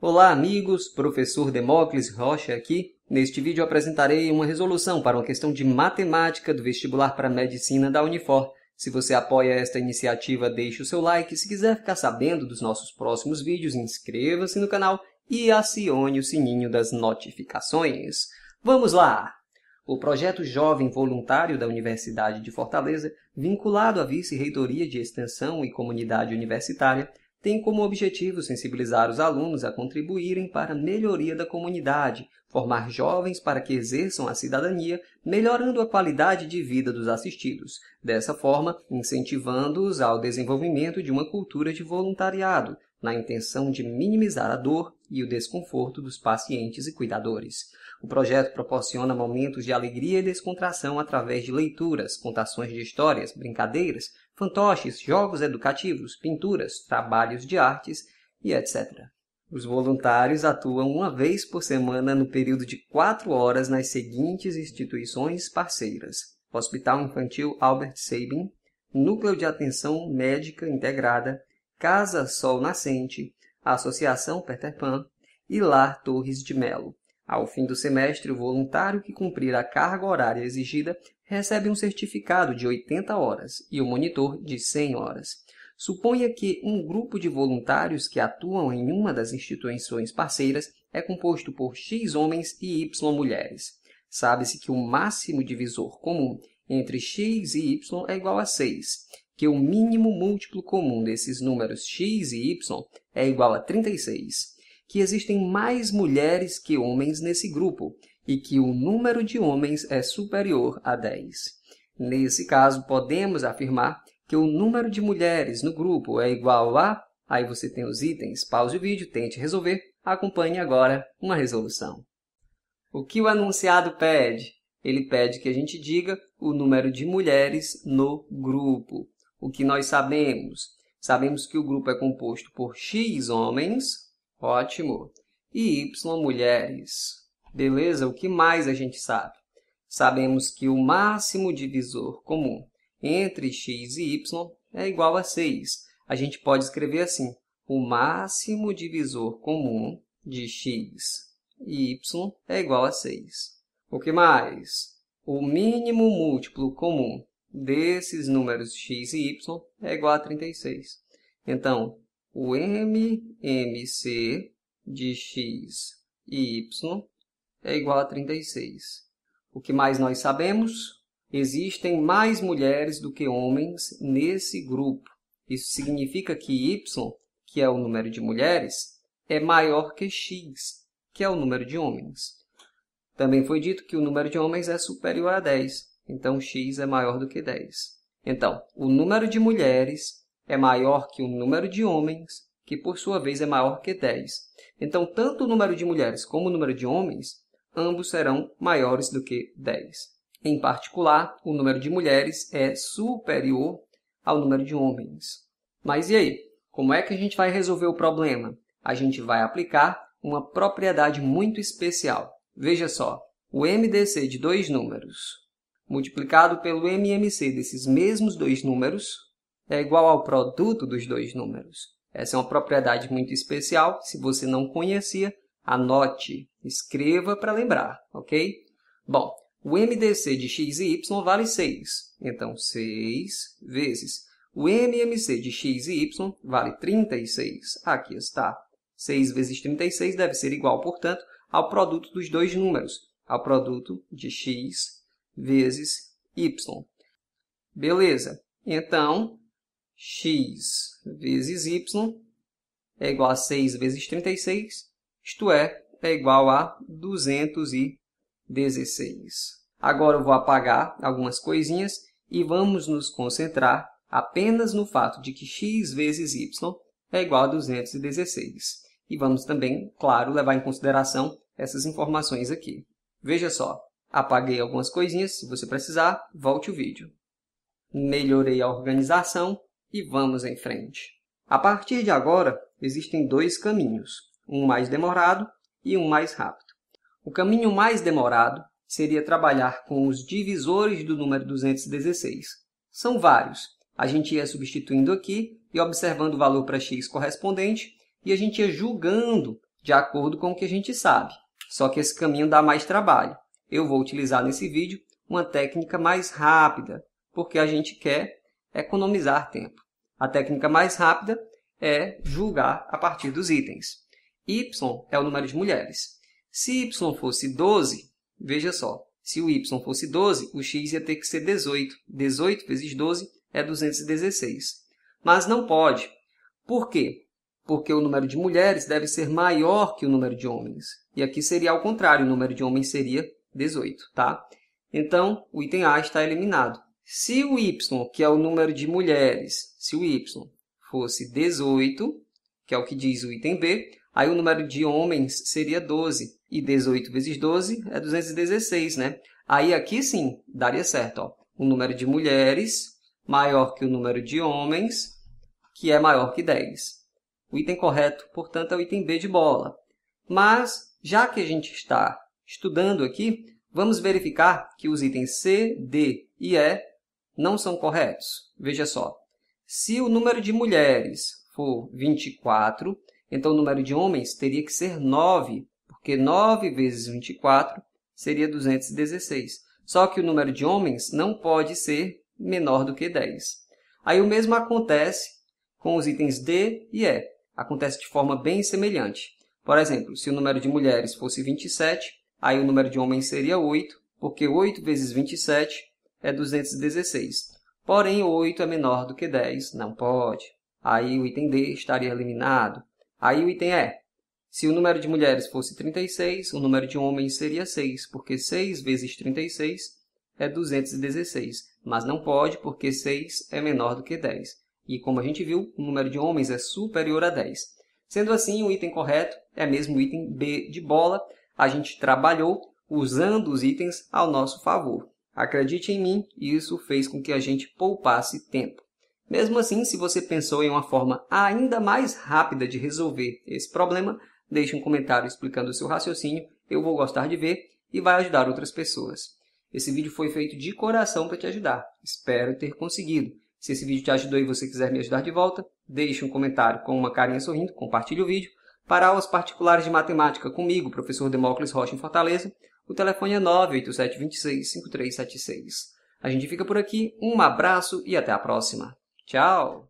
Olá amigos, professor Demócles Rocha aqui. Neste vídeo apresentarei uma resolução para uma questão de matemática do vestibular para medicina da Unifor. Se você apoia esta iniciativa, deixe o seu like. Se quiser ficar sabendo dos nossos próximos vídeos, inscreva-se no canal e acione o sininho das notificações. Vamos lá! O projeto Jovem Voluntário da Universidade de Fortaleza, vinculado à Vice-Reitoria de Extensão e Comunidade Universitária, tem como objetivo sensibilizar os alunos a contribuírem para a melhoria da comunidade, formar jovens para que exerçam a cidadania, melhorando a qualidade de vida dos assistidos, dessa forma incentivando-os ao desenvolvimento de uma cultura de voluntariado, na intenção de minimizar a dor e o desconforto dos pacientes e cuidadores. O projeto proporciona momentos de alegria e descontração através de leituras, contações de histórias, brincadeiras, fantoches, jogos educativos, pinturas, trabalhos de artes e etc. Os voluntários atuam uma vez por semana no período de quatro horas nas seguintes instituições parceiras: Hospital Infantil Albert Sabin, Núcleo de Atenção Médica Integrada, Casa Sol Nascente, Associação Peter Pan e Lar Torres de Melo. Ao fim do semestre, o voluntário que cumprir a carga horária exigida recebe um certificado de 80 horas e o monitor de 100 horas. Suponha que um grupo de voluntários que atuam em uma das instituições parceiras é composto por X homens e Y mulheres. Sabe-se que o máximo divisor comum entre x e y é igual a 6, que o mínimo múltiplo comum desses números x e y é igual a 36, que existem mais mulheres que homens nesse grupo, e que o número de homens é superior a 10. Nesse caso, podemos afirmar que o número de mulheres no grupo é igual a... Aí você tem os itens, pause o vídeo, tente resolver, acompanhe agora uma resolução. O que o anunciado pede? Ele pede que a gente diga o número de mulheres no grupo. O que nós sabemos? Sabemos que o grupo é composto por X homens, ótimo, e Y mulheres. Beleza? O que mais a gente sabe? Sabemos que o máximo divisor comum entre x e y é igual a 6. A gente pode escrever assim, o máximo divisor comum de x e y é igual a 6. O que mais? O mínimo múltiplo comum desses números x e y é igual a 36. Então, o MMC de x e y é igual a 36. O que mais nós sabemos? Existem mais mulheres do que homens nesse grupo. Isso significa que Y, que é o número de mulheres, é maior que X, que é o número de homens. Também foi dito que o número de homens é superior a 10, então X é maior do que 10. Então, o número de mulheres é maior que o número de homens, que por sua vez é maior que 10. Então, tanto o número de mulheres como o número de homens ambos serão maiores do que 10. Em particular, o número de mulheres é superior ao número de homens. Mas e aí? Como é que a gente vai resolver o problema? A gente vai aplicar uma propriedade muito especial. Veja só, o MDC de dois números multiplicado pelo MMC desses mesmos dois números é igual ao produto dos dois números. Essa é uma propriedade muito especial, se você não conhecia, Anote, escreva para lembrar, ok? Bom, o MDC de x e y vale 6. Então, 6 vezes. O MMC de x e y vale 36. Aqui está. 6 vezes 36 deve ser igual, portanto, ao produto dos dois números, ao produto de x vezes y. Beleza. Então, x vezes y é igual a 6 vezes 36, isto é, é igual a 216. Agora eu vou apagar algumas coisinhas e vamos nos concentrar apenas no fato de que x vezes y é igual a 216. E vamos também, claro, levar em consideração essas informações aqui. Veja só, apaguei algumas coisinhas, se você precisar, volte o vídeo. Melhorei a organização e vamos em frente. A partir de agora, existem dois caminhos um mais demorado e um mais rápido. O caminho mais demorado seria trabalhar com os divisores do número 216. São vários. A gente ia substituindo aqui e observando o valor para x correspondente e a gente ia julgando de acordo com o que a gente sabe. Só que esse caminho dá mais trabalho. Eu vou utilizar nesse vídeo uma técnica mais rápida, porque a gente quer economizar tempo. A técnica mais rápida é julgar a partir dos itens y é o número de mulheres. Se y fosse 12, veja só, se o y fosse 12, o x ia ter que ser 18. 18 vezes 12 é 216. Mas não pode. Por quê? Porque o número de mulheres deve ser maior que o número de homens. E aqui seria ao contrário, o número de homens seria 18, tá? Então, o item A está eliminado. Se o y, que é o número de mulheres, se o y fosse 18, que é o que diz o item B, aí o número de homens seria 12. E 18 vezes 12 é 216, né? Aí aqui sim, daria certo. Ó. O número de mulheres maior que o número de homens, que é maior que 10. O item correto, portanto, é o item B de bola. Mas, já que a gente está estudando aqui, vamos verificar que os itens C, D e E não são corretos. Veja só. Se o número de mulheres for 24 então, o número de homens teria que ser 9, porque 9 vezes 24 seria 216. Só que o número de homens não pode ser menor do que 10. Aí o mesmo acontece com os itens D e E. Acontece de forma bem semelhante. Por exemplo, se o número de mulheres fosse 27, aí o número de homens seria 8, porque 8 vezes 27 é 216. Porém, 8 é menor do que 10, não pode. Aí o item D estaria eliminado. Aí o item é: se o número de mulheres fosse 36, o número de homens seria 6, porque 6 vezes 36 é 216, mas não pode porque 6 é menor do que 10. E como a gente viu, o número de homens é superior a 10. Sendo assim, o item correto é mesmo o item B de bola. A gente trabalhou usando os itens ao nosso favor. Acredite em mim, isso fez com que a gente poupasse tempo. Mesmo assim, se você pensou em uma forma ainda mais rápida de resolver esse problema, deixe um comentário explicando o seu raciocínio, eu vou gostar de ver e vai ajudar outras pessoas. Esse vídeo foi feito de coração para te ajudar. Espero ter conseguido. Se esse vídeo te ajudou e você quiser me ajudar de volta, deixe um comentário com uma carinha sorrindo, compartilhe o vídeo. Para aulas particulares de matemática comigo, professor Demócles Rocha em Fortaleza, o telefone é 5376 A gente fica por aqui, um abraço e até a próxima. Tchau!